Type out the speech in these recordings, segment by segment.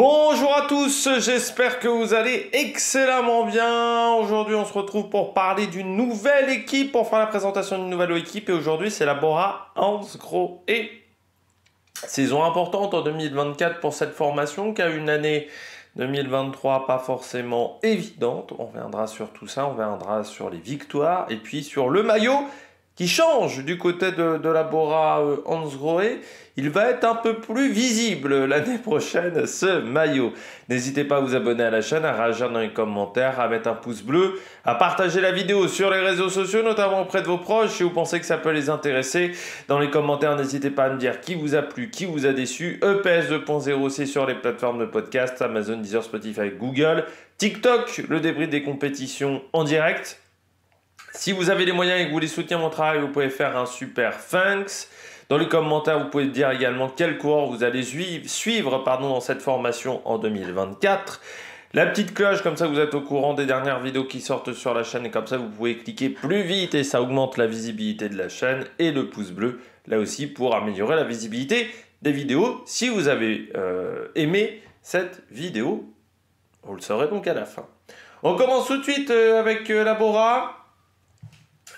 Bonjour à tous, j'espère que vous allez excellemment bien. Aujourd'hui, on se retrouve pour parler d'une nouvelle équipe, pour faire la présentation d'une nouvelle équipe. Et aujourd'hui, c'est la Bora Hans saison importante en 2024 pour cette formation qui a une année 2023 pas forcément évidente. On reviendra sur tout ça, on reviendra sur les victoires et puis sur le maillot qui change du côté de, la Bora euh, Hans il va être un peu plus visible l'année prochaine, ce maillot. N'hésitez pas à vous abonner à la chaîne, à réagir dans les commentaires, à mettre un pouce bleu, à partager la vidéo sur les réseaux sociaux, notamment auprès de vos proches, si vous pensez que ça peut les intéresser. Dans les commentaires, n'hésitez pas à me dire qui vous a plu, qui vous a déçu. EPS 2.0, c'est sur les plateformes de podcast, Amazon, Deezer, Spotify, Google, TikTok, le débris des compétitions en direct. Si vous avez les moyens et que vous voulez soutenir mon travail, vous pouvez faire un super thanks. Dans les commentaires, vous pouvez dire également quel cours vous allez suivre pardon, dans cette formation en 2024. La petite cloche, comme ça vous êtes au courant des dernières vidéos qui sortent sur la chaîne et comme ça vous pouvez cliquer plus vite et ça augmente la visibilité de la chaîne et le pouce bleu là aussi pour améliorer la visibilité des vidéos. Si vous avez euh, aimé cette vidéo, vous le saurez donc à la fin. On commence tout de suite euh, avec euh, la Bora.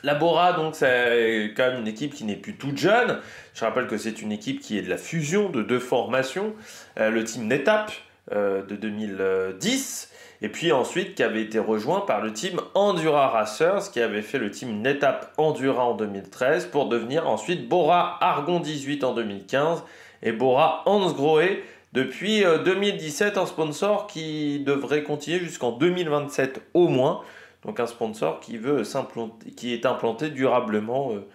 La Bora, donc, c'est quand même une équipe qui n'est plus toute jeune. Je rappelle que c'est une équipe qui est de la fusion de deux formations. Euh, le team Netap euh, de 2010, et puis ensuite qui avait été rejoint par le team Endura Racers, qui avait fait le team Netap Endura en 2013, pour devenir ensuite Bora Argon 18 en 2015, et Bora Hansgrohe depuis 2017, euh, en sponsor qui devrait continuer jusqu'en 2027 au moins donc un sponsor qui, veut qui est implanté durablement euh,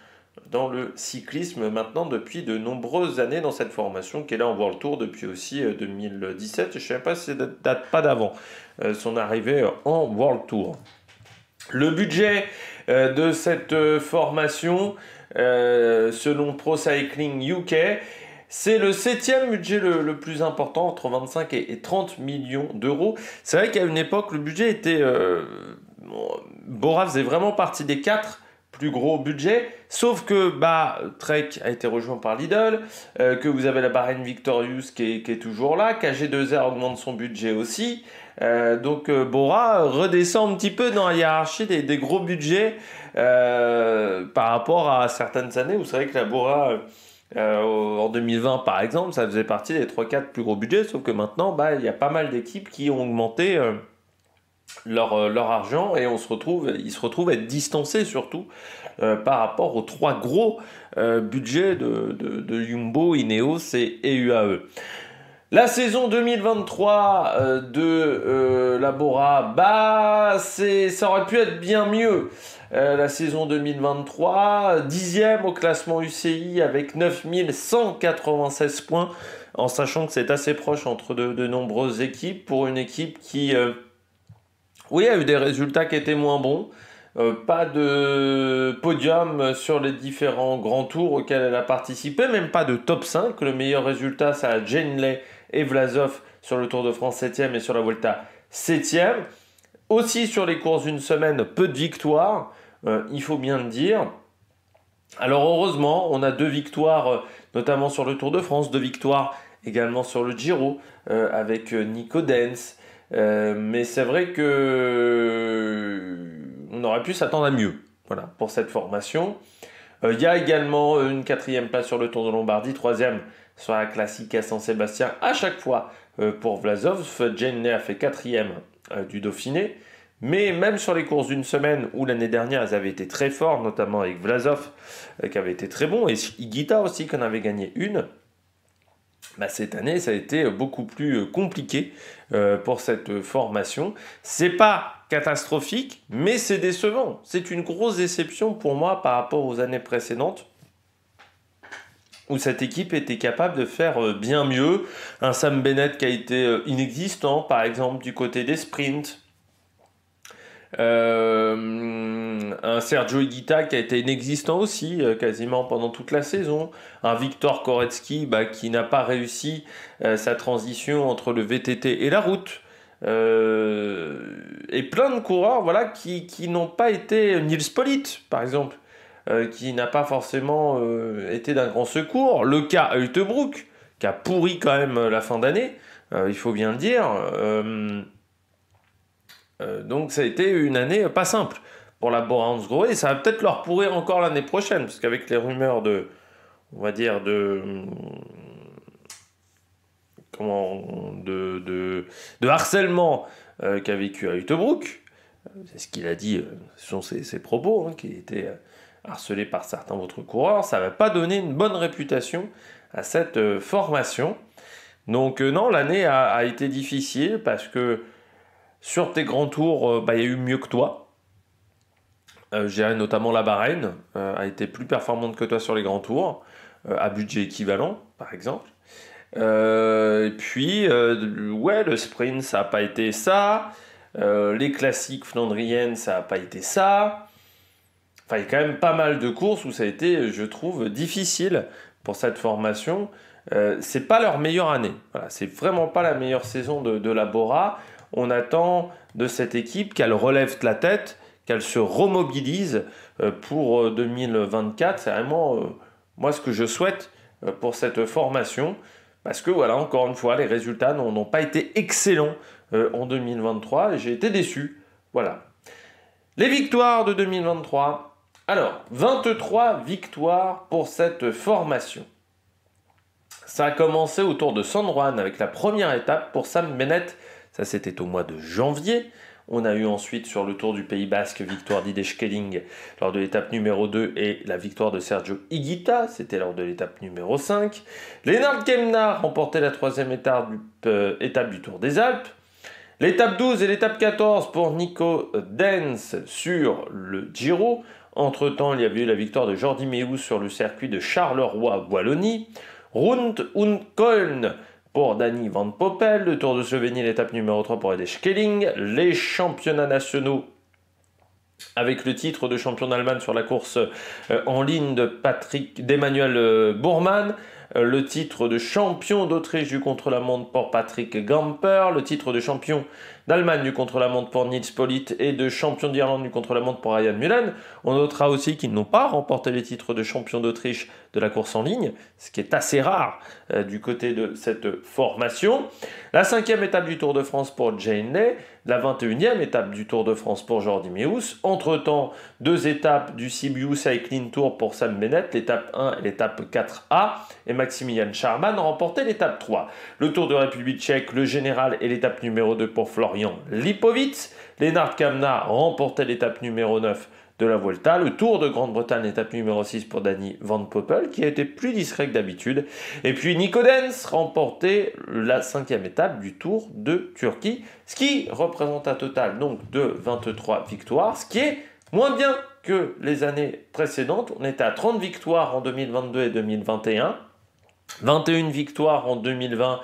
dans le cyclisme maintenant depuis de nombreuses années dans cette formation qui est là en World Tour depuis aussi 2017. Euh, Je ne sais pas si ça date pas d'avant euh, son arrivée en World Tour. Le budget de cette formation, selon Pro Cycling UK, c'est le septième budget le, plus important, entre 25 et, 30 millions d'euros. C'est vrai qu'à une époque, le budget était Bora faisait vraiment partie des quatre plus gros budgets, sauf que bah, Trek a été rejoint par Lidl, euh, que vous avez la Bahrain Victorious qui est, toujours là, KG2R augmente son budget aussi, euh, donc euh, Bora redescend un petit peu dans la hiérarchie des, gros budgets par rapport à certaines années où c'est que la Bora en 2020 par exemple, ça faisait partie des 3-4 plus gros budgets, sauf que maintenant bah, il y a pas mal d'équipes qui ont augmenté leur, euh, leur, argent et on se retrouve, ils se retrouvent à être distancés surtout euh, par rapport aux trois gros euh, budgets de, de, de, Jumbo, Ineos et, UAE. La saison 2023 de Labora, bah, ça aurait pu être bien mieux. la saison 2023, dixième au classement UCI avec 9196 points, en sachant que c'est assez proche entre de, de nombreuses équipes pour une équipe qui... Oui, il y a eu des résultats qui étaient moins bons. Euh, pas de podium sur les différents grands tours auxquels elle a participé, même pas de top 5. Le meilleur résultat, ça a Jenley et Vlasov sur le Tour de France 7e et sur la Volta 7e. Aussi sur les courses d'une semaine, peu de victoires, euh, il faut bien le dire. Alors heureusement, on a deux victoires, euh, notamment sur le Tour de France, deux victoires également sur le Giro, avec Nico Dens, euh, mais c'est vrai que on aurait pu s'attendre à mieux voilà, pour cette formation. Euh, il y a également une quatrième place sur le Tour de Lombardie, troisième sur la classique à San-Sébastien à chaque fois euh, pour Vlasov. Jane a fait quatrième du Dauphiné. Mais même sur les courses d'une semaine où l'année dernière elles avaient été très fortes, notamment avec Vlasov qui avait été très bon et Igita aussi qu'on avait gagné une, bah, cette année, ça a été beaucoup plus euh, compliqué euh, pour cette formation. C'est pas catastrophique, mais c'est décevant. C'est une grosse déception pour moi par rapport aux années précédentes où cette équipe était capable de faire euh, bien mieux. Un Sam Bennett qui a été inexistant, par exemple, du côté des sprints, euh, un Sergio Higuita qui a été inexistant aussi euh, quasiment pendant toute la saison, un Victor Koretsky bah, qui n'a pas réussi euh, sa transition entre le VTT et la route, et plein de coureurs voilà qui, qui n'ont pas été Nils Polite par exemple, qui n'a pas forcément été d'un grand secours, le cas Hultebrook qui a pourri quand même la fin d'année, il faut bien le dire. Euh, donc ça a été une année euh, pas simple pour la Borans et ça va peut-être leur pourrir encore l'année prochaine, parce qu'avec les rumeurs de, on va dire, de... Hum, comment, de, de, harcèlement euh, qu'a vécu à Utebrook, c'est ce qu'il a dit, ce sont ses, propos, hein, qui était harcelé par certains autres coureurs, ça va pas donner une bonne réputation à cette formation. Donc non, l'année a, été difficile parce que sur tes grands tours, euh, bah, il y a eu mieux que toi. Euh, notamment la Bahreïn euh, a été plus performante que toi sur les grands tours, euh, à budget équivalent, par exemple. et puis, ouais, le sprint, ça n'a pas été ça. les classiques flandriennes, ça n'a pas été ça. Enfin, il y a quand même pas mal de courses où ça a été, je trouve, difficile pour cette formation. Euh, c'est pas leur meilleure année. Voilà, c'est vraiment pas la meilleure saison de, de la Bora on attend de cette équipe qu'elle relève la tête, qu'elle se remobilise euh, pour 2024. Euh, C'est vraiment euh, moi ce que je souhaite pour cette formation. Parce que voilà, encore une fois, les résultats n'ont pas été excellents en 2023 j'ai été déçu. Voilà. Les victoires de 2023. Alors, 23 victoires pour cette formation. Ça a commencé autour de San Juan avec la première étape pour Sam Bennett ça, c'était au mois de janvier. On a eu ensuite sur le Tour du Pays Basque victoire d'Ide lors de l'étape numéro 2 et la victoire de Sergio Higuita, c'était lors de l'étape numéro 5. Lénard Kemna remportait la troisième étape du, euh, étape du Tour des Alpes. L'étape 12 et l'étape 14 pour Nico Dens sur le Giro. Entre-temps, il y avait eu la victoire de Jordi Meus sur le circuit de Charleroi-Wallonie. Rund und Köln pour Danny Van Poppel, le Tour de Slovénie, l'étape numéro 3 pour Ed Schelling, les championnats nationaux avec le titre de champion d'Allemagne sur la course euh, en ligne de Patrick d'Emmanuel euh, Bourman, euh, le titre de champion d'Autriche du contre-la-montre pour Patrick Gamper, le titre de champion d'Allemagne du contre-la-montre pour Nils Polit et de champion d'Irlande du contre-la-montre pour Ryan Mullen. On notera aussi qu'ils n'ont pas remporté les titres de champion d'Autriche de la course en ligne, ce qui est assez rare euh, du côté de cette formation. La cinquième étape du Tour de France pour Jane Lay, la 21e étape du Tour de France pour Jordi Meus. Entre-temps, deux étapes du Sibiu Cycling Tour pour Sam Bennett, l'étape 1 et l'étape 4A, et Maximilian Charman remportait l'étape 3. Le Tour de République tchèque, le général et l'étape numéro 2 pour Florian Lipovitz. Lennart Kamna remportait l'étape numéro 9 de la Vuelta. Le Tour de Grande-Bretagne, étape numéro 6 pour Danny Van Poppel, qui a été plus discret que d'habitude. Et puis Nico remportait la cinquième étape du Tour de Turquie, ce qui représente un total donc de 23 victoires, ce qui est moins bien que les années précédentes. On était à 30 victoires en 2022 et 2021, 21 victoires en 2020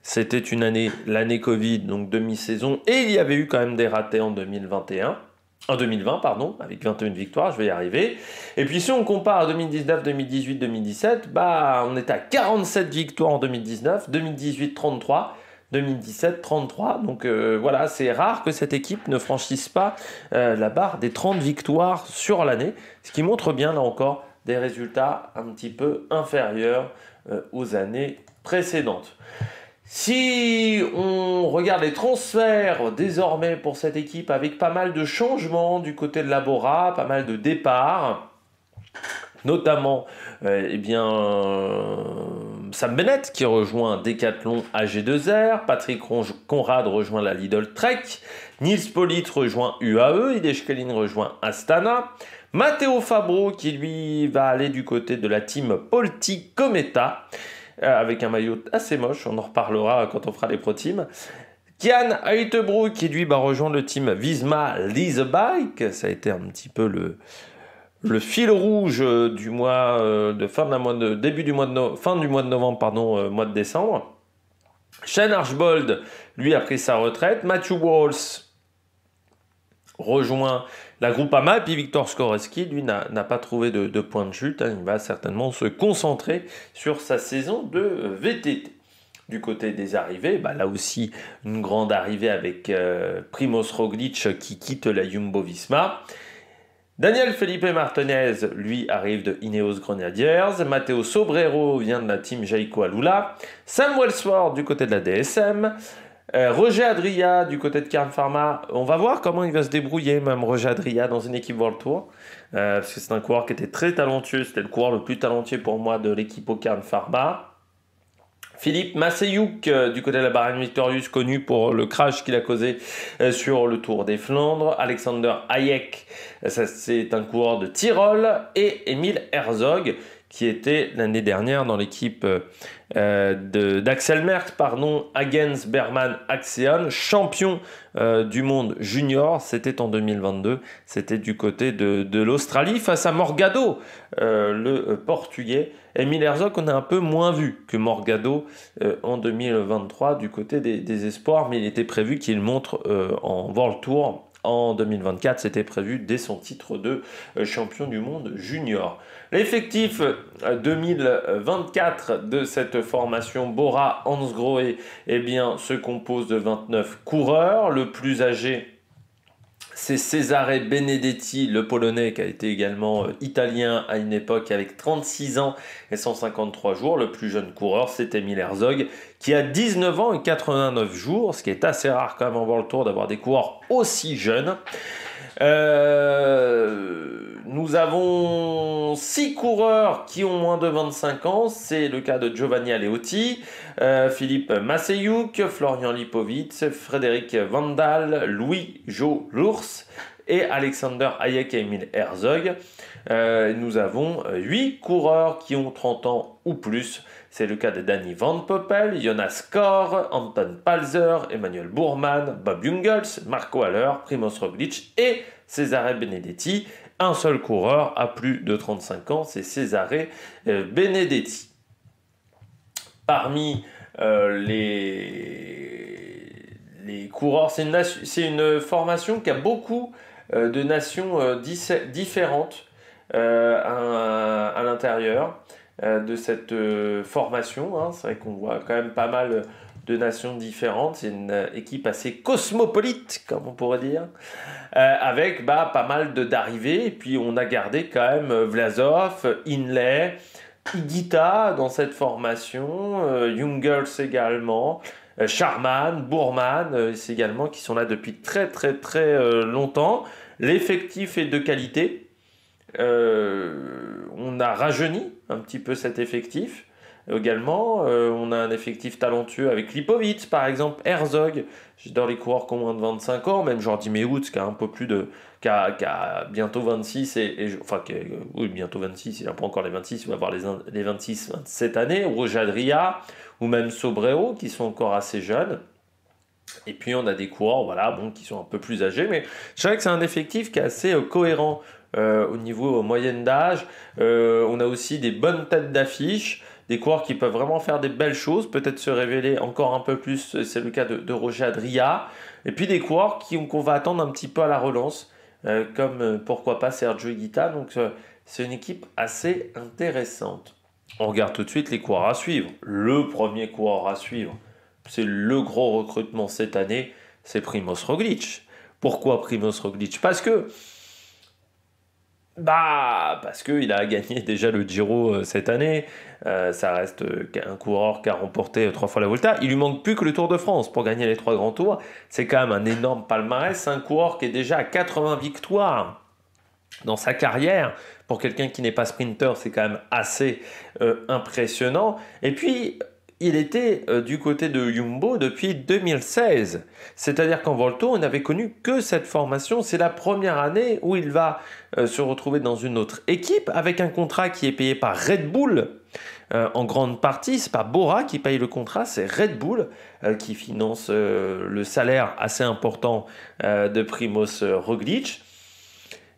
c'était une année, l'année Covid, donc demi-saison, et il y avait eu quand même des ratés en 2021 en 2020, pardon, avec 21 victoires, je vais y arriver. Et puis si on compare à 2019, 2018, 2017, bah on est à 47 victoires en 2019, 2018 33, 2017 33. Donc euh, voilà, c'est rare que cette équipe ne franchisse pas euh, la barre des 30 victoires sur l'année, ce qui montre bien là encore des résultats un petit peu inférieurs euh, aux années précédentes. Si on regarde les transferts désormais pour cette équipe avec pas mal de changements du côté de bora, pas mal de départs, notamment euh, eh bien, euh, Sam Bennett qui rejoint Decathlon AG2R, Patrick Conrad rejoint la Lidl Trek, Nils Polit rejoint UAE, Ideshkelin rejoint Astana, Matteo Fabro qui lui va aller du côté de la team Polti Cometa. Euh, avec un maillot assez moche, on en reparlera quand on fera les pro teams. Kian Heutebroek qui lui va bah, rejoindre le team Visma Lease Bike, ça a été un petit peu le, le fil rouge euh, du mois euh, de fin mois de début du mois de fin du mois de novembre pardon mois de décembre. Shane Archbold lui a pris sa retraite, Matthew Walls rejoint la Groupama. Et puis Victor Skoreski, lui, n'a pas trouvé de, point de chute. Hein. Il va certainement se concentrer sur sa saison de VTT. Du côté des arrivées, bah, là aussi une grande arrivée avec primos euh, Primoz Roglic qui quitte la Jumbo Visma. Daniel Felipe Martinez, lui, arrive de Ineos Grenadiers. Matteo Sobrero vient de la team Jaico Alula. Sam Wellsworth du côté de la DSM. Euh, Roger Adria du côté de carne Pharma, on va voir comment il va se débrouiller, même Roger Adria dans une équipe World Tour. Euh, parce que c'est un coureur qui était très talentueux, c'était le coureur le plus talentueux pour moi de l'équipe au carne Pharma. Philippe Masseyouk euh, du côté de la Bahrain Victorious, connu pour le crash qu'il a causé sur le Tour des Flandres. Alexander Hayek, c'est un coureur de Tyrol. Et Emile Herzog, qui était l'année dernière dans l'équipe euh, d'Axel Merckx, pardon, Hagens Berman Axeon, champion euh, du monde junior. C'était en 2022, c'était du côté de, l'Australie face à Morgado, euh, le portugais. Emile Herzog, on a un peu moins vu que Morgado en 2023 du côté des, des espoirs, mais il était prévu qu'il montre en World Tour en 2024. C'était prévu dès son titre de euh, champion du monde junior. L'effectif 2024 euh, de cette formation Bora Hansgrohe et eh bien, se compose de 29 coureurs. Le plus âgé c'est Cesare Benedetti, le Polonais, qui a été également euh, italien à une époque avec 36 ans et 153 jours. Le plus jeune coureur, c'était Herzog, qui a 19 ans et 89 jours, ce qui est assez rare quand même en le Tour d'avoir des coureurs aussi jeunes. Euh, nous avons six coureurs qui ont moins de 25 ans. C'est le cas de Giovanni Aleotti, euh, Philippe Masseyouk Florian Lipovitz, Frédéric Vandal, Louis Jo Lours et Alexander Hayek et Herzog. Euh, nous avons huit coureurs qui ont 30 ans ou plus. C'est le cas de Danny Van Poppel, Jonas Kor, Anton Palzer, Emmanuel Bourman, Bob Jungels, Marco Haller, Primoz Roglic et Cesare Benedetti. Un seul coureur à plus de 35 ans, c'est Cesare euh, Benedetti. Parmi euh, les... coureurs, c'est une, formation qui a beaucoup euh, de nations différentes à l'intérieur. Euh, de cette euh, formation. Hein. C'est vrai qu'on voit quand même pas mal de nations différentes. C'est une euh, équipe assez cosmopolite, comme on pourrait dire, avec bah, pas mal de d'arrivées. Et puis on a gardé quand même Vlasov, Inlay, Igita dans cette formation, young Jungels également. Charman, Bourman, c'est également qui sont là depuis très très très longtemps. L'effectif est de qualité, euh, on a rajeuni un petit peu cet effectif également. Euh, on a un effectif talentueux avec Lipovitz par exemple, Herzog, dans les coureurs qui ont moins de 25 ans, même Jordi Mehout, qui a un peu plus de. qui a, bientôt 26, et, enfin, qui euh, oui, bientôt 26, il n'a pas encore les 26, il va avoir les, 26 cette année, ou Rojadria, ou même Sobrero, qui sont encore assez jeunes. Et puis on a des coureurs voilà, bon, qui sont un peu plus âgés, mais je dirais que c'est un effectif qui est assez cohérent. Euh, au niveau moyenne d'âge. Euh, on a aussi des bonnes têtes d'affiche des coureurs qui peuvent vraiment faire des belles choses, peut-être se révéler encore un peu plus, euh, c'est le cas de, Roger Adria, et puis des coureurs qu'on va attendre un petit peu à la relance, comme pourquoi pas Sergio Guita, donc c'est une équipe assez intéressante. On regarde tout de suite les coureurs à suivre. Le premier coureur à suivre, c'est le gros recrutement cette année, c'est Primoz Roglic. Pourquoi Primoz Roglic Parce que bah, parce qu'il a gagné déjà le Giro euh, cette année. Euh, ça reste euh, un coureur qui a remporté trois fois la Volta. Il lui manque plus que le Tour de France pour gagner les trois grands tours. C'est quand même un énorme palmarès. Un coureur qui est déjà à 80 victoires dans sa carrière. Pour quelqu'un qui n'est pas sprinter, c'est quand même assez impressionnant. Et puis, il était euh, du côté de Yumbo depuis 2016. C'est-à-dire qu'en Volto, on n'avait connu que cette formation. C'est la première année où il va euh, se retrouver dans une autre équipe avec un contrat qui est payé par Red Bull. Euh, en grande partie, c'est pas Bora qui paye le contrat, c'est Red Bull qui finance le salaire assez important de Primoz Roglic.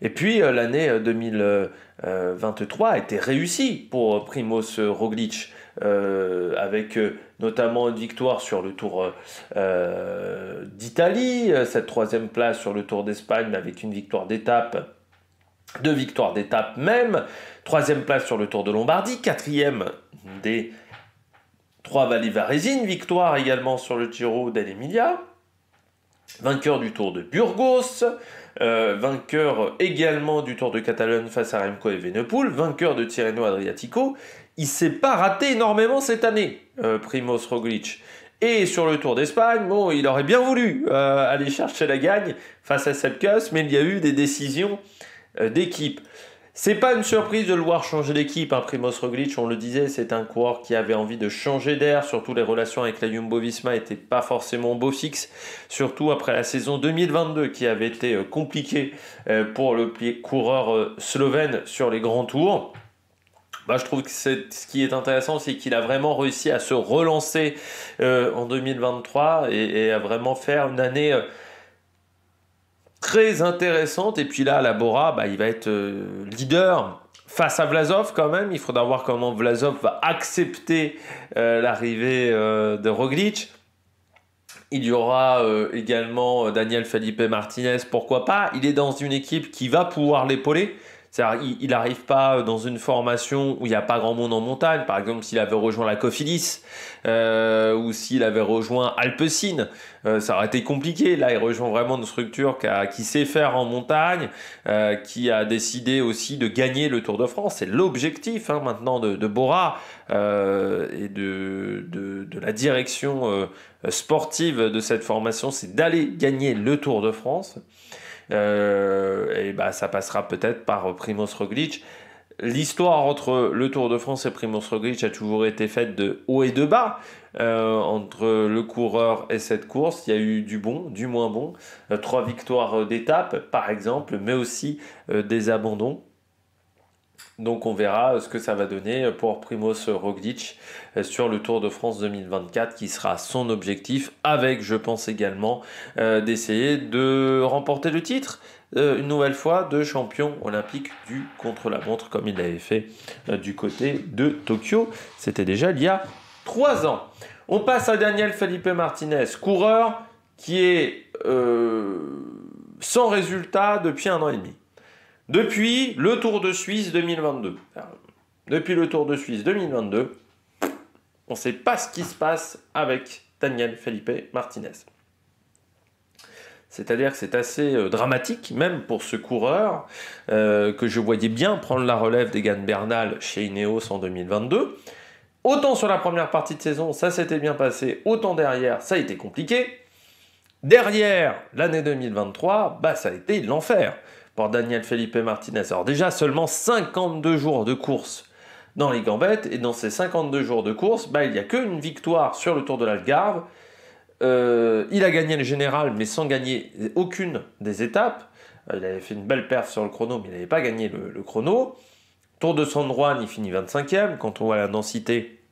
Et puis l'année 2023 a été réussie pour Primoz Roglic euh, avec euh, notamment une victoire sur le Tour euh, d'Italie, cette troisième place sur le Tour d'Espagne avec une victoire d'étape, deux victoires d'étape même, troisième place sur le Tour de Lombardie, quatrième des trois vallées varésines, victoire également sur le Giro Emilia, vainqueur du Tour de Burgos, euh, vainqueur également du Tour de Catalogne face à Remco Evenepoel, vainqueur de Tirreno Adriatico, il s'est pas raté énormément cette année, Primos euh, Primoz Roglic. Et sur le Tour d'Espagne, bon, il aurait bien voulu euh, aller chercher la gagne face à Sepkus, mais il y a eu des décisions d'équipe. C'est pas une surprise de le voir changer d'équipe. Après hein, Primoz Roglic, on le disait, c'est un coureur qui avait envie de changer d'air. Surtout les relations avec la Jumbo-Visma n'étaient pas forcément beau fixe. Surtout après la saison 2022 qui avait été euh, compliquée euh, pour le coureur euh, slovène sur les grands tours. Bah, je trouve que ce qui est intéressant, c'est qu'il a vraiment réussi à se relancer en 2023 et, à vraiment faire une année très intéressante. Et puis là, Labora, bah, il va être euh, leader face à Vlasov quand même. Il faudra voir comment Vlasov va accepter euh, l'arrivée euh, de Roglic. Il y aura également Daniel Felipe Martinez, pourquoi pas. Il est dans une équipe qui va pouvoir l'épauler. C'est-à-dire, il n'arrive pas euh, dans une formation où il n'y a pas grand monde en montagne. Par exemple, s'il avait rejoint la Cofidis euh, ou s'il avait rejoint Alpecin, euh, ça aurait été compliqué. Là, il rejoint vraiment une structure qui, qui sait faire en montagne, qui a décidé aussi de gagner le Tour de France. C'est l'objectif hein, maintenant de, Bora et de, de, de, la direction sportive de cette formation, c'est d'aller gagner le Tour de France. Euh, et bah, ça passera peut-être par Primoz Roglic. L'histoire entre le Tour de France et Primoz Roglic a toujours été faite de haut et de bas. Euh, entre le coureur et cette course, il y a eu du bon, du moins bon, euh, trois victoires d'étape par exemple, mais aussi des abandons. Donc on verra euh, ce que ça va donner euh, pour Primoz Roglic euh, sur le Tour de France 2024 qui sera son objectif avec je pense également d'essayer de remporter le titre une nouvelle fois de champion olympique du contre-la-montre comme il l'avait fait du côté de Tokyo. C'était déjà il y a trois ans. On passe à Daniel Felipe Martinez, coureur qui est sans résultat depuis un an et demi. Depuis le Tour de Suisse 2022, depuis le Tour de Suisse 2022, on ne sait pas ce qui se passe avec Daniel Felipe Martinez. C'est-à-dire que c'est assez euh, dramatique, même pour ce coureur, euh, que je voyais bien prendre la relève d'Egan Bernal chez Ineos en 2022. Autant sur la première partie de saison, ça s'était bien passé, autant derrière, ça a été compliqué. Derrière, l'année 2023, bah, ça a été l'enfer. Pour Daniel Felipe Martinez. Alors déjà, seulement 52 jours de course dans les gambettes, et dans ces 52 jours de course, bah, il n'y a qu'une victoire sur le Tour de l'Algarve. Euh, il a gagné le général, mais sans gagner aucune des étapes. Euh, il avait fait une belle perf sur le chrono, mais il n'avait pas gagné le, chrono. Tour de San Juan, il finit 25e. Quand on voit la densité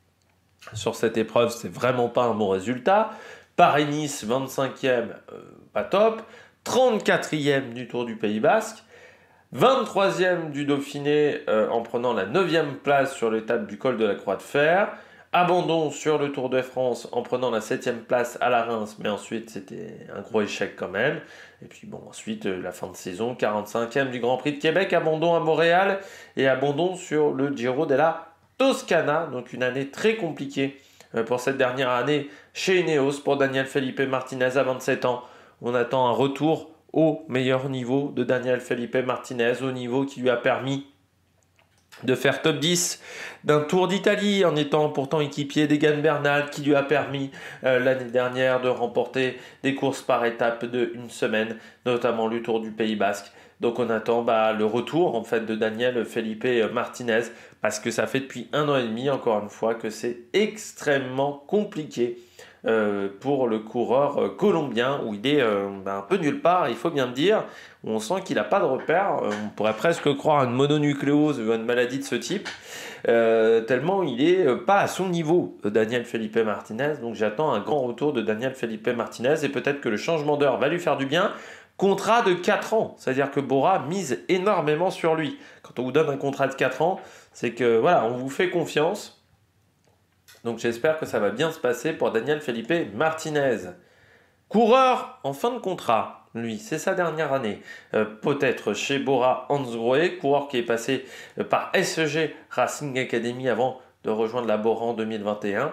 sur cette épreuve, c'est vraiment pas un bon résultat. Paris-Nice, 25e, euh, pas top. 34e du Tour du Pays Basque, 23e du Dauphiné euh, en prenant la 9e place sur l'étape du col de la Croix de Fer, abandon sur le Tour de France en prenant la 7e place à la Reims, mais ensuite c'était un gros échec quand même. Et puis bon, ensuite euh, la fin de saison, 45e du Grand Prix de Québec, abandon à Montréal et abandon sur le Giro della Toscana, donc une année très compliquée euh, pour cette dernière année chez Ineos pour Daniel Felipe Martinez à 27 ans on attend un retour au meilleur niveau de Daniel Felipe Martinez, au niveau qui lui a permis de faire top 10 d'un Tour d'Italie en étant pourtant équipier d'Egan Bernal qui lui a permis euh, l'année dernière de remporter des courses par étapes de une semaine, notamment le Tour du Pays Basque. Donc on attend bah, le retour en fait de Daniel Felipe Martinez parce que ça fait depuis un an et demi encore une fois que c'est extrêmement compliqué euh, pour le coureur euh, colombien où il est euh, bah, un peu nulle part, il faut bien le dire. On sent qu'il n'a pas de repère. On pourrait presque croire à une mononucléose ou à une maladie de ce type. tellement il est pas à son niveau, Daniel Felipe Martinez. Donc j'attends un grand retour de Daniel Felipe Martinez et peut-être que le changement d'heure va lui faire du bien. Contrat de 4 ans, c'est-à-dire que Bora mise énormément sur lui. Quand on vous donne un contrat de 4 ans, c'est que voilà, on vous fait confiance, donc j'espère que ça va bien se passer pour Daniel Felipe Martinez. Coureur en fin de contrat, lui, c'est sa dernière année. Euh, peut-être chez Bora Hansgrohe, coureur qui est passé euh, par SEG Racing Academy avant de rejoindre la Bora en 2021.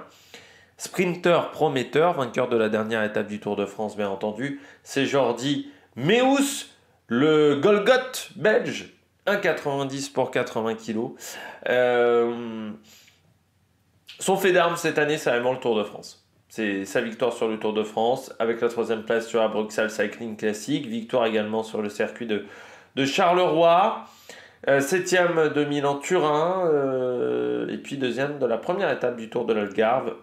Sprinter prometteur, vainqueur de la dernière étape du Tour de France, bien entendu, c'est Jordi Meus, le Golgot belge, 1,90 pour 80 kg. Euh, son fait d'armes cette année, c'est vraiment le Tour de France. C'est sa victoire sur le Tour de France, avec la troisième place sur la Bruxelles Cycling Classic, victoire également sur le circuit de, Charleroi, euh, septième de Milan-Turin, euh, et puis deuxième de la première étape du Tour de l'Algarve,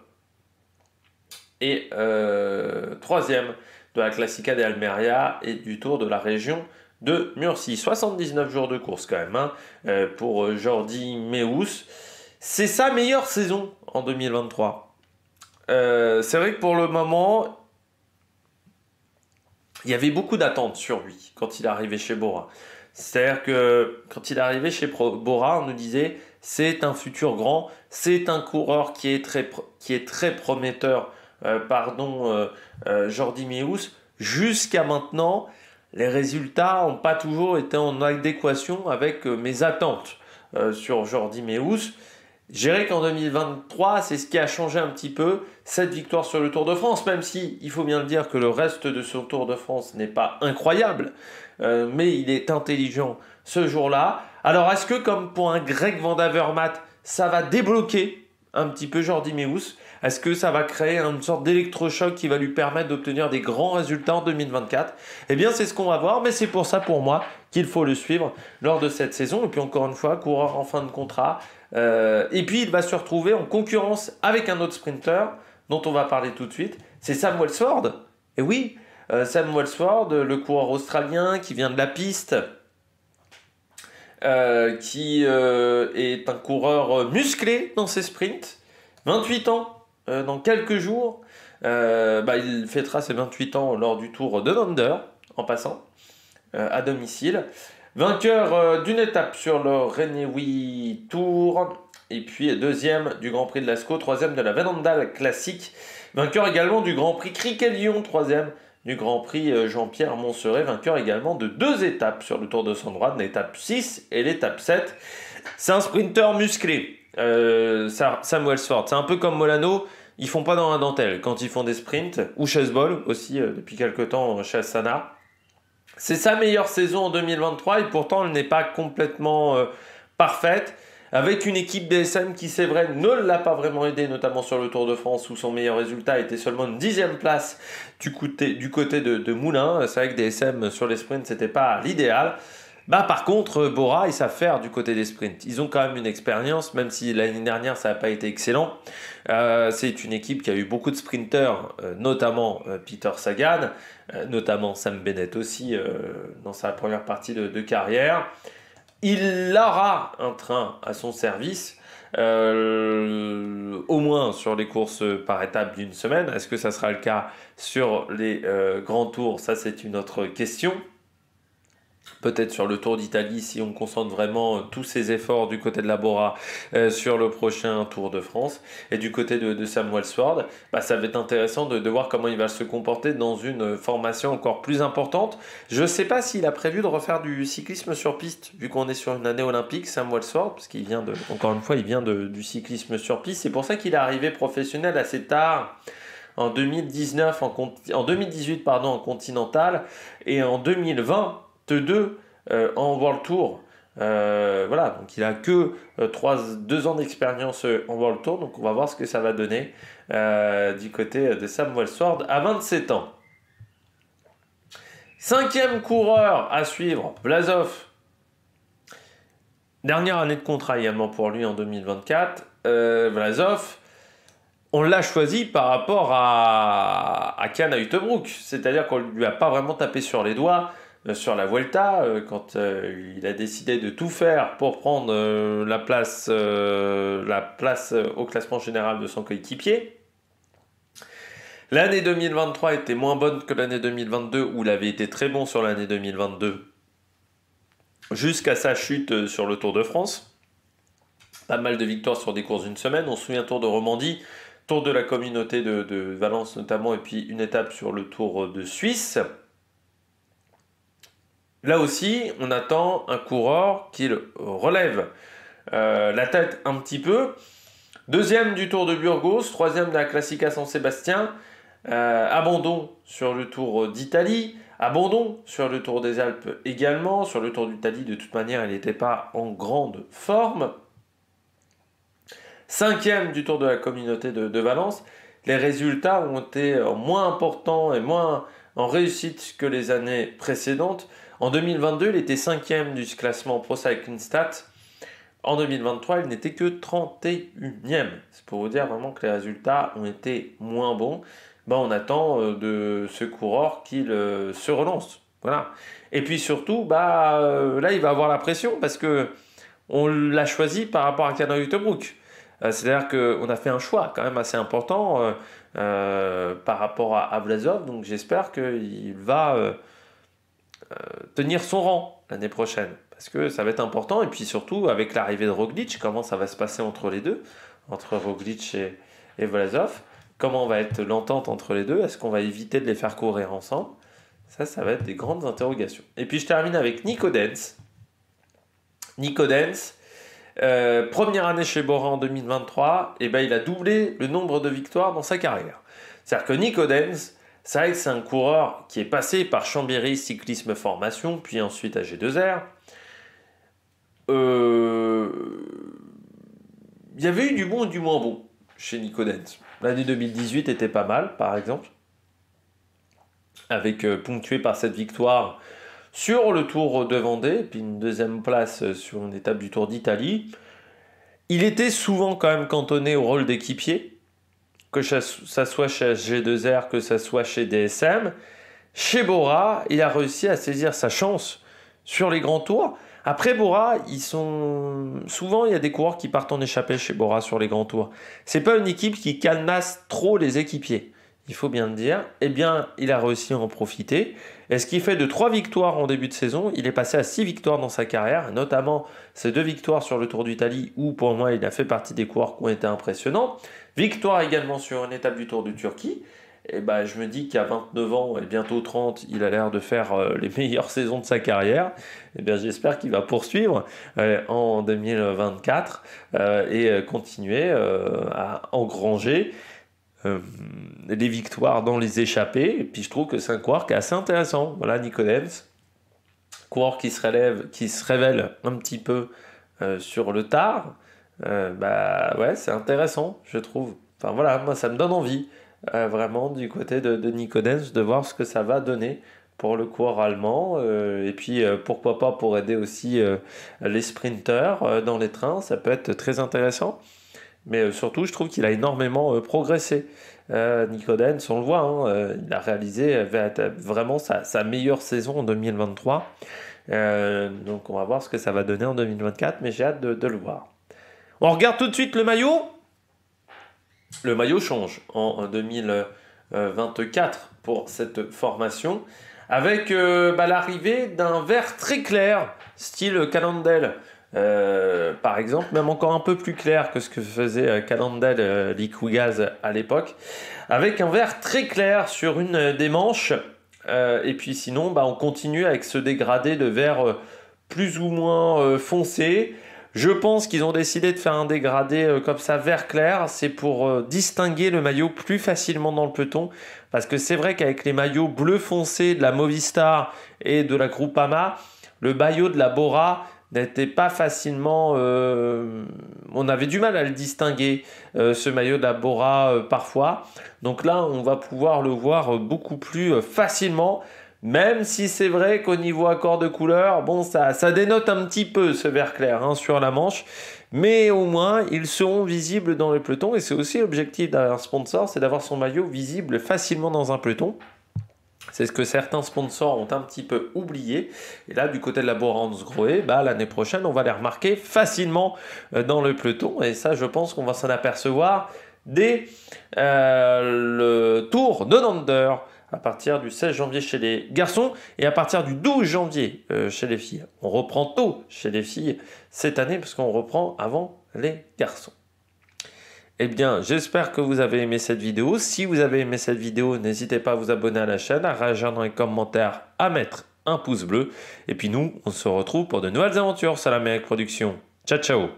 et euh, troisième de la Classica de Almeria et du Tour de la région de Murcie. 79 jours de course quand même hein, pour Jordi Meus c'est sa meilleure saison en 2023. Euh, c'est vrai que pour le moment, il y avait beaucoup d'attentes sur lui quand il est arrivé chez Bora. C'est-à-dire que quand il est arrivé chez Bora, on nous disait c'est un futur grand, c'est un coureur qui est très, prometteur, euh, pardon, euh, Jordi Meus. Jusqu'à maintenant, les résultats n'ont pas toujours été en adéquation avec mes attentes sur Jordi Meus. Je qu'en 2023, c'est ce qui a changé un petit peu cette victoire sur le Tour de France, même si il faut bien le dire que le reste de son Tour de France n'est pas incroyable, euh, mais il est intelligent ce jour-là. Alors est-ce que comme pour un Greg Van Avermaet, ça va débloquer un petit peu Jordi Meus Est-ce que ça va créer une sorte d'électrochoc qui va lui permettre d'obtenir des grands résultats en 2024 Eh bien c'est ce qu'on va voir, mais c'est pour ça pour moi qu'il faut le suivre lors de cette saison. Et puis encore une fois, coureur en fin de contrat. Euh, et puis il va se retrouver en concurrence avec un autre sprinter dont on va parler tout de suite. C'est Sam Wellsford. Et oui, euh, Sam Wellsford, le coureur australien qui vient de la piste. Euh, qui est un coureur musclé dans ses sprints, 28 ans dans quelques jours, bah, il fêtera ses 28 ans lors du tour de Nander en passant. Euh, à domicile. Vainqueur euh, d'une étape sur le René-Wi Tour. Et puis deuxième du Grand Prix de Lascaux, troisième de la Venandale Classique. Vainqueur également du Grand Prix Criquet-Lyon, troisième du Grand Prix euh, Jean-Pierre Montserrat. vainqueur également de deux étapes sur le Tour de droit, l'étape 6 et l'étape 7. C'est un sprinter musclé, euh, Samuel C'est un peu comme Molano, ils font pas dans la dentelle quand ils font des sprints, ou chasse-ball aussi, depuis quelques temps, chez Sana. C'est sa meilleure saison en 2023 et pourtant elle n'est pas complètement euh, parfaite. Avec une équipe DSM qui, c'est vrai, ne l'a pas vraiment aidé, notamment sur le Tour de France où son meilleur résultat était seulement une dixième place du côté, du côté de, Moulins Moulin. C'est vrai que DSM sur les sprints, ce n'était pas l'idéal. Bah, par contre, Bora, ils savent faire du côté des sprints. Ils ont quand même une expérience, même si l'année dernière, ça n'a pas été excellent. Euh, c'est une équipe qui a eu beaucoup de sprinteurs, euh, notamment Peter Sagan. Euh, notamment Sam Bennett aussi euh, dans sa première partie de, carrière. Il aura un train à son service, euh, au moins sur les courses par étapes d'une semaine. Est-ce que ça sera le cas sur les grands tours Ça, c'est une autre question peut-être sur le Tour d'Italie si on concentre vraiment euh, tous ses efforts du côté de la Bora euh, sur le prochain Tour de France. Et du côté de, Samuel Sam bah, ça va être intéressant de, voir comment il va se comporter dans une euh, formation encore plus importante. Je ne sais pas s'il a prévu de refaire du cyclisme sur piste, vu qu'on est sur une année olympique, Samuel sword parce qu'il vient de, encore une fois, il vient de, du cyclisme sur piste. C'est pour ça qu'il est arrivé professionnel assez tard en 2019 en 2018 pardon en continental et en 2020 2 euh, en World Tour. Euh, voilà, donc il a que 3, euh, 2 ans d'expérience en World Tour, donc on va voir ce que ça va donner du côté de Sam Sword à 27 ans. Cinquième coureur à suivre, Vlasov. Dernière année de contrat également pour lui en 2024. Euh, Vlasov, on l'a choisi par rapport à, à à Utebrook. C'est-à-dire qu'on ne lui a pas vraiment tapé sur les doigts. Euh, sur la Vuelta, euh, quand euh, il a décidé de tout faire pour prendre la, place, la place au classement général de son coéquipier. L'année 2023 était moins bonne que l'année 2022, où il avait été très bon sur l'année 2022, jusqu'à sa chute sur le Tour de France. Pas mal de victoires sur des courses d'une semaine. On se souvient Tour de Romandie, Tour de la communauté de Valence notamment, et puis une étape sur le Tour de Suisse. Là aussi, on attend un coureur qu'il relève euh, la tête un petit peu. Deuxième du Tour de Burgos, troisième de la Classica San Sébastien, euh, abandon sur le Tour d'Italie, abandon sur le Tour des Alpes également. Sur le Tour d'Italie, de toute manière, il n'était pas en grande forme. Cinquième du Tour de la communauté de Valence, les résultats ont été moins importants et moins en réussite que les années précédentes. En 2022, il était 5 du classement Pro Cycling Stats. En 2023, il n'était que 31e. C'est pour vous dire vraiment que les résultats ont été moins bons. Bah, on attend euh, de ce coureur qu'il euh, se relance. Voilà. Et puis surtout, bah, euh, là, il va avoir la pression parce que on l'a choisi par rapport à canary Utebrook. C'est-à-dire qu'on a fait un choix quand même assez important par rapport à, à Donc j'espère qu'il va. Euh, tenir son rang l'année prochaine. Parce que ça va être important. Et puis surtout, avec l'arrivée de Roglic, comment ça va se passer entre les deux, entre Roglic et, et Vlasov Comment va être l'entente entre les deux Est-ce qu'on va éviter de les faire courir ensemble Ça, ça va être des grandes interrogations. Et puis je termine avec Nico Nicodens euh, première année chez Boran en 2023, et eh ben, il a doublé le nombre de victoires dans sa carrière. C'est-à-dire que Nico c'est vrai que c'est un coureur qui est passé par Chambéry Cyclisme Formation, puis ensuite à G2R. Euh, il y avait eu du bon et du moins bon chez Nicodens. L'année 2018 était pas mal, par exemple, avec euh, ponctué par cette victoire sur le Tour de Vendée, puis une deuxième place euh, sur une étape du Tour d'Italie. Il était souvent quand même cantonné au rôle d'équipier, que ça soit chez G2R, que ça soit chez DSM. Chez Bora, il a réussi à saisir sa chance sur les grands tours. Après Bora, ils sont souvent il y a des coureurs qui partent en échappée chez Bora sur les grands tours. C'est pas une équipe qui calmasse trop les équipiers. Il faut bien le dire. Eh bien, il a réussi à en profiter. Et ce qui fait de trois victoires en début de saison, il est passé à six victoires dans sa carrière, notamment ses deux victoires sur le Tour d'Italie où pour moi il a fait partie des coureurs qui ont été impressionnants. Victoire également sur une étape du Tour de Turquie. Et eh ben, je me dis qu'à 29 ans et bientôt 30, il a l'air de faire euh, les meilleures saisons de sa carrière. Et eh bien, j'espère qu'il va poursuivre euh, en 2024 euh, et continuer à engranger les victoires dans les échappées. Et puis, je trouve que c'est un coureur assez intéressant. Voilà, Nicodems, coureur qui se, relève, qui se révèle un petit peu sur le tard euh, bah ouais, c'est intéressant, je trouve. Enfin voilà, moi ça me donne envie, euh, vraiment du côté de, de Nicodens, de voir ce que ça va donner pour le coureur allemand. Euh, et puis pourquoi pas pour aider aussi les sprinters dans les trains, ça peut être très intéressant. Mais surtout, je trouve qu'il a énormément progressé. Nicodens, on le voit, hein, il a réalisé vraiment sa, meilleure saison en 2023. donc on va voir ce que ça va donner en 2024, mais j'ai hâte de le voir. On regarde tout de suite le maillot. Le maillot change en 2024 pour cette formation avec euh, bah, l'arrivée d'un vert très clair, style Calendel. Euh, par exemple, même encore un peu plus clair que ce que faisait euh, Calendel euh, à l'époque, avec un vert très clair sur une des manches. et puis sinon, bah, on continue avec ce dégradé de vert plus ou moins foncé, je pense qu'ils ont décidé de faire un dégradé euh, comme ça vert clair. C'est pour euh, distinguer le maillot plus facilement dans le peloton. Parce que c'est vrai qu'avec les maillots bleu foncé de la Movistar et de la Groupama, le maillot de la Bora n'était pas facilement... Euh, on avait du mal à le distinguer, ce maillot de la Bora parfois. Donc là, on va pouvoir le voir beaucoup plus facilement même si c'est vrai qu'au niveau accord de couleur, bon, ça, ça dénote un petit peu ce vert clair hein, sur la manche. Mais au moins, ils seront visibles dans le peloton. Et c'est aussi l'objectif d'un sponsor, c'est d'avoir son maillot visible facilement dans un peloton. C'est ce que certains sponsors ont un petit peu oublié. Et là, du côté de la Borans Groé, bah, l'année prochaine, on va les remarquer facilement euh, dans le peloton. Et ça, je pense qu'on va s'en apercevoir dès euh, le tour de Nander à partir du 16 janvier chez les garçons et à partir du 12 janvier euh, chez les filles. On reprend tôt chez les filles cette année parce qu'on reprend avant les garçons. Eh bien, j'espère que vous avez aimé cette vidéo. Si vous avez aimé cette vidéo, n'hésitez pas à vous abonner à la chaîne, à réagir dans les commentaires, à mettre un pouce bleu. Et puis nous, on se retrouve pour de nouvelles aventures. la avec Production. Ciao, ciao